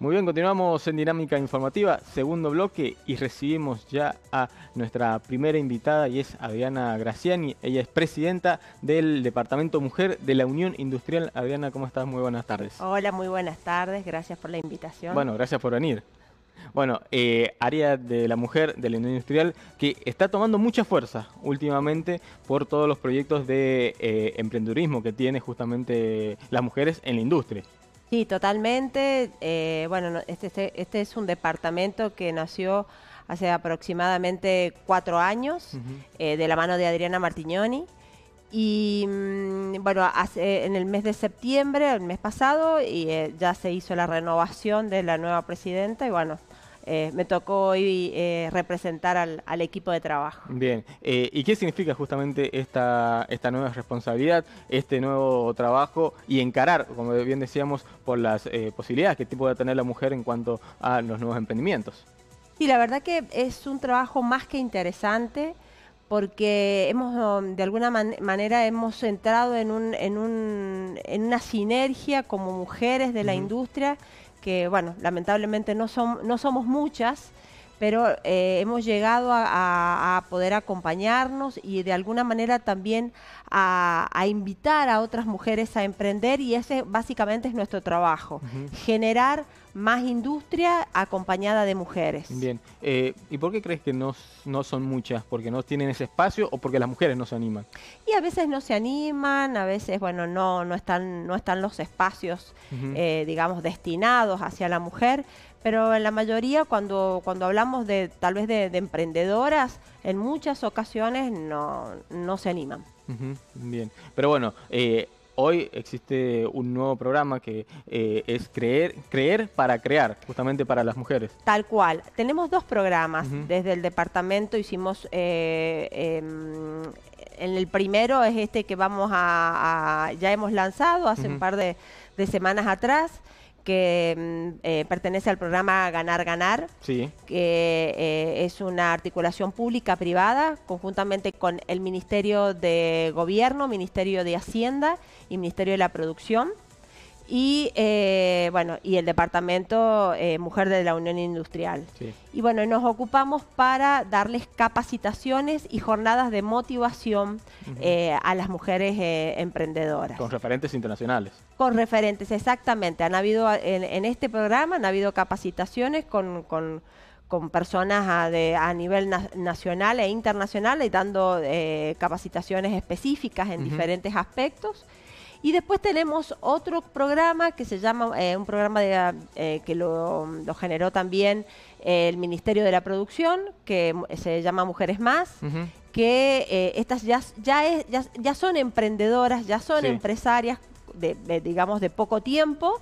Muy bien, continuamos en dinámica informativa, segundo bloque, y recibimos ya a nuestra primera invitada y es Adriana Graciani. Ella es presidenta del Departamento Mujer de la Unión Industrial. Adriana, ¿cómo estás? Muy buenas tardes. Hola, muy buenas tardes, gracias por la invitación. Bueno, gracias por venir. Bueno, eh, área de la mujer de la Unión Industrial que está tomando mucha fuerza últimamente por todos los proyectos de eh, que tiene justamente las mujeres en la industria. Sí, totalmente. Eh, bueno, este, este, este, es un departamento que nació hace aproximadamente cuatro años eh, de la mano de Adriana Martignoni. Y mm, bueno, en el mes de septiembre, el mes pasado, y, eh, ya se hizo la renovación de la nueva presidenta y bueno, eh, me tocó hoy eh, representar al, equipo de trabajo. Bien, eh, ¿y qué significa justamente esta, nueva responsabilidad, este nuevo trabajo y encarar, como bien decíamos, por las posibilidades que puede tener la mujer en cuanto a los nuevos emprendimientos? Y la verdad que es un trabajo más que interesante porque hemos um, de alguna manera hemos entrado en, una sinergia como mujeres de la industria que, bueno, lamentablemente no, son, no somos muchas, pero eh, hemos llegado a, poder acompañarnos y de alguna manera también a, invitar a otras mujeres a emprender y ese básicamente es nuestro trabajo, generar más industria acompañada de mujeres. Bien, eh, ¿y por qué crees que no, no son muchas? ¿Porque no tienen ese espacio o porque las mujeres no se animan? Y a veces no se animan, a veces, bueno, no, están, no están los espacios, eh, digamos, destinados hacia la mujer, pero en la mayoría cuando, cuando hablamos de tal vez de, emprendedoras, en muchas ocasiones no, se animan. bien, pero bueno, eh, hoy existe un nuevo programa que eh, es creer, creer para crear, justamente para las mujeres. Tal cual. Tenemos dos programas. Desde el departamento hicimos... Eh, em, en el primero es este que vamos a, ya hemos lanzado hace un par de semanas atrás que mm, eh, pertenece al programa Ganar Ganar, que eh, es una articulación pública-privada conjuntamente con el Ministerio de Gobierno, Ministerio de Hacienda y Ministerio de la Producción y eh, bueno y el departamento eh, mujer de la Unión Industrial y bueno nos ocupamos para darles capacitaciones y jornadas de motivación eh, a las mujeres emprendedoras con referentes internacionales con referentes exactamente han habido en, este programa han habido capacitaciones con, con personas a, nivel nacional e internacional y dando capacitaciones específicas en diferentes aspectos. Y después tenemos otro programa que se llama, eh, un programa eh, que lo, generó también eh, el Ministerio de la Producción, que se llama Mujeres Más. que estas ya, ya, ya, son emprendedoras, ya son empresarias, de, digamos, de poco tiempo,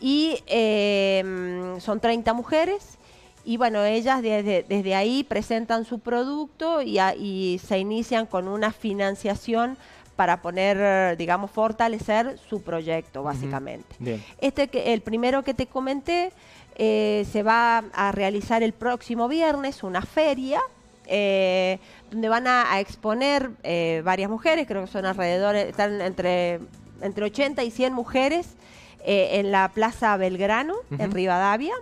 y em, son 30 mujeres, y bueno, ellas desde, desde, ahí presentan su producto y, se inician con una financiación para poner, eh, digamos, fortalecer su proyecto, básicamente. Este el primero que te comenté, eh, se va a realizar el próximo viernes una feria. Eh, donde van a, exponer varias mujeres, creo que son alrededor, están entre, entre 80 y 100 mujeres en la Plaza Belgrano, en Rivadavia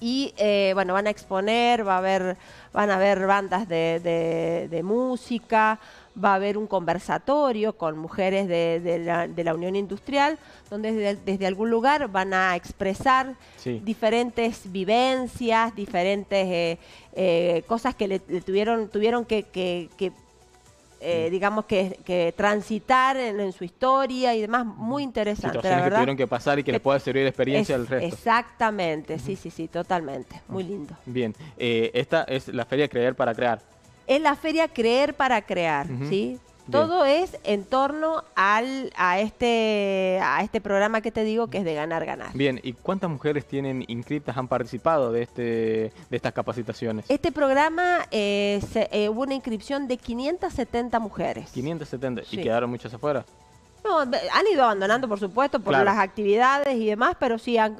y bueno van a exponer va a haber van a haber bandas de música va a haber un conversatorio con mujeres de, la, Unión Industrial, donde desde, algún lugar van a expresar diferentes vivencias, diferentes eh, eh, cosas que le, tuvieron, tuvieron que, eh, digamos que, transitar en, su historia y demás, muy mm. interesante. Situaciones que tuvieron que pasar y que, le les pueda servir de experiencia al resto. Exactamente, sí, sí, sí, totalmente, muy mm. lindo. Bien, esta es la feria Creer para Crear es la feria Creer para Crear, ¿sí? Todo es en torno al, a, este, a este programa que te digo que es de ganar, ganar. Bien, ¿y cuántas mujeres tienen inscritas, han participado de, este, de estas capacitaciones? Este programa eh, eh, hubo una inscripción de 570 mujeres. 570, ¿y quedaron muchas afuera? han ido abandonando, por supuesto, por las actividades y demás, pero sí han,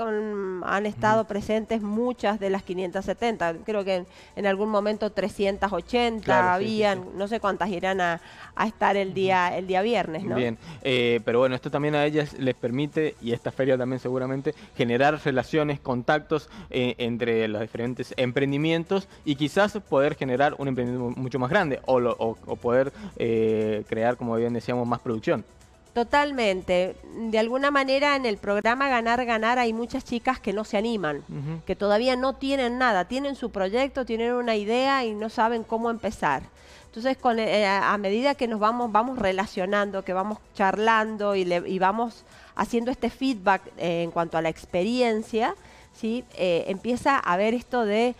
han estado presentes muchas de las 570. Creo que en, algún momento 380 habían, no sé cuántas irán a, a estar el día, el día viernes, Bien, eh, pero bueno, esto también a ellas les permite, y esta feria también seguramente, generar relaciones, contactos eh, entre los diferentes emprendimientos y quizás poder generar un emprendimiento mucho más grande o, poder eh, crear, como bien decíamos, más producción. Totalmente. De alguna manera en el programa Ganar, Ganar hay muchas chicas que no se animan, que todavía no tienen nada, tienen su proyecto, tienen una idea y no saben cómo empezar. Entonces, eh, a medida que nos vamos, vamos relacionando, que vamos charlando y, vamos haciendo este feedback eh, en cuanto a la experiencia, ¿sí? Eh, empieza a ver esto de,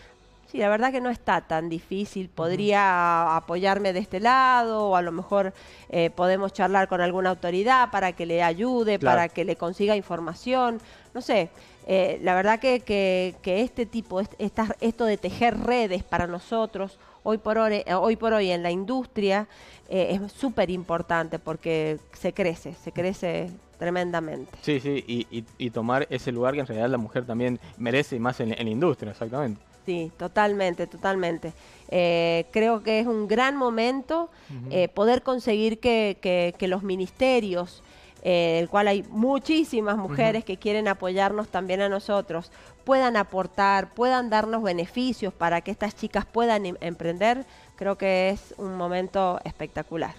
Sí, la verdad que no está tan difícil. Podría apoyarme de este lado o a lo mejor eh, podemos charlar con alguna autoridad para que le ayude, para que le consiga información. No sé, eh, la verdad que, este tipo, esta, esto de tejer redes para nosotros hoy por hoy, eh, hoy, por hoy en la industria es súper importante porque se crece, se crece tremendamente. Sí, sí, y, tomar ese lugar que en realidad la mujer también merece más en, en la industria, exactamente. Sí, totalmente, totalmente. Eh, creo que es un gran momento eh, poder conseguir que, los ministerios, eh, el cual hay muchísimas mujeres que quieren apoyarnos también a nosotros, puedan aportar, puedan darnos beneficios para que estas chicas puedan em-, emprender. Creo que es un momento espectacular.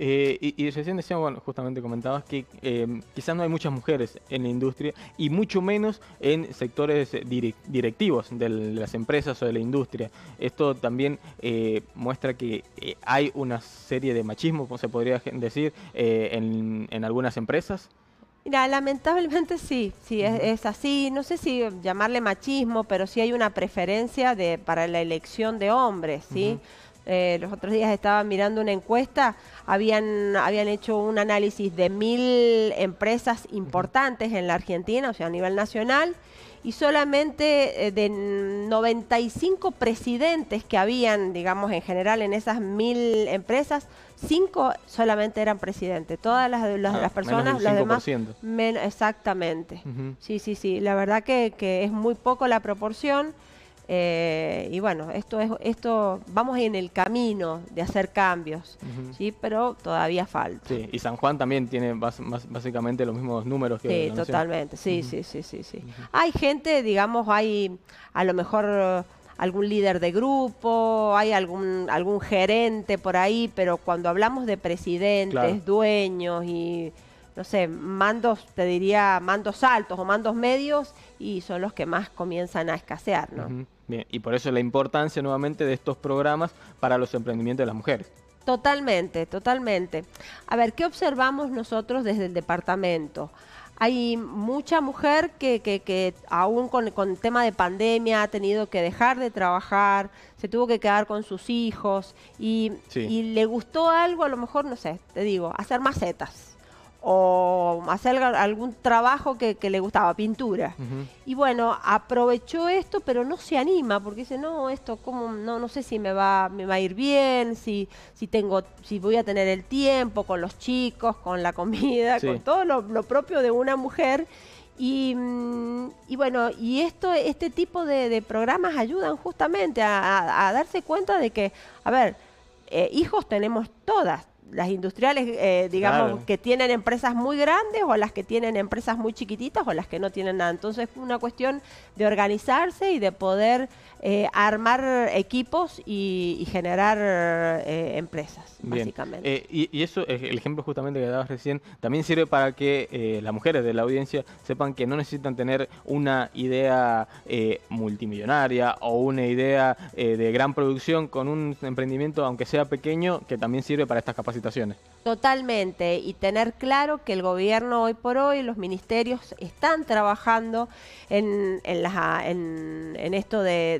Eh, y, y, recién decíamos, bueno, justamente comentabas que eh, quizás no hay muchas mujeres en la industria y mucho menos en sectores eh, directivos de las empresas o de la industria. Esto también muestra que hay una serie de machismo, como se podría decir, en, algunas empresas. Mira, lamentablemente sí, sí, es, así. No sé si llamarle machismo, pero sí hay una preferencia de, para la elección de hombres, ¿sí? Eh, los otros días estaba mirando una encuesta, habían, habían hecho un análisis de mil empresas importantes en la Argentina, o sea, a nivel nacional, y solamente eh, de 95 presidentes que habían, digamos, en general en esas mil empresas, cinco solamente eran presidentes. Todas las, las, ah, las personas, los demás, exactamente. Sí, sí, sí. La verdad que, que es muy poco la proporción. Eh, y bueno, esto es, esto vamos en el camino de hacer cambios, sí, pero todavía falta. Sí, y San Juan también tiene básicamente los mismos números que Sí, totalmente, sí, sí, sí, sí, sí. Hay gente, digamos, hay a lo mejor eh, algún líder de grupo, hay algún, algún gerente por ahí, pero cuando hablamos de presidentes, dueños y no sé, mandos, te diría, mandos altos o mandos medios y son los que más comienzan a escasear, ¿no? Bien, y por eso la importancia nuevamente de estos programas para los emprendimientos de las mujeres. Totalmente, totalmente. A ver, ¿qué observamos nosotros desde el departamento? Hay mucha mujer que, que, que aún con, con el tema de pandemia ha tenido que dejar de trabajar, se tuvo que quedar con sus hijos y, y le gustó algo, a lo mejor, no sé, te digo, hacer macetas o hacer algún trabajo que, le gustaba, pintura. Y bueno, aprovechó esto, pero no se anima, porque dice, no, esto como, no, no sé si me va, me va a ir bien, si, si tengo, si voy a tener el tiempo con los chicos, con la comida, con todo lo, propio de una mujer. Mm, y, bueno, y esto, este tipo de, programas ayudan justamente a, darse cuenta de que, a ver, eh, hijos tenemos todas, las industriales, eh, digamos, que tienen empresas muy grandes o las que tienen empresas muy chiquititas o las que no tienen nada. Entonces es una cuestión de organizarse y de poder eh, armar equipos y, generar eh, empresas, básicamente. Y, y, eso, el ejemplo justamente que dabas recién, también sirve para que las mujeres de la audiencia sepan que no necesitan tener una idea multimillonaria o una idea de gran producción con un emprendimiento, aunque sea pequeño, que también sirve para estas capacidades Totalmente, y tener claro que el gobierno hoy por hoy, los ministerios están trabajando en, en, esto de,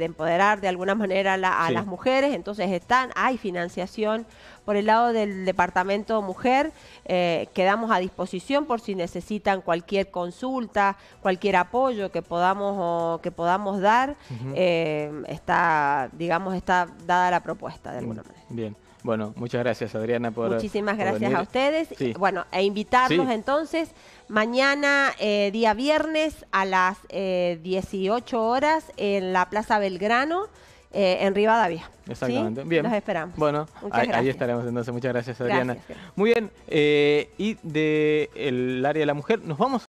empoderar de alguna manera a las mujeres, entonces están, hay financiación por el lado del Departamento Mujer, eh, quedamos a disposición por si necesitan cualquier consulta, cualquier apoyo que podamos, que podamos dar, eh, está, digamos, está dada la propuesta de alguna manera. Bien. Bueno, muchas gracias Adriana por... Muchísimas gracias a ustedes. Bueno, e invitarlos entonces mañana, eh, día viernes, a las 18 eh, horas en la Plaza Belgrano. Eh, en Rivadavia. Exactamente. Bien. Nos esperamos. Bueno, ahí, estaremos entonces. Muchas gracias, Adriana. Gracias. Muy bien. y del área de la mujer, nos vamos.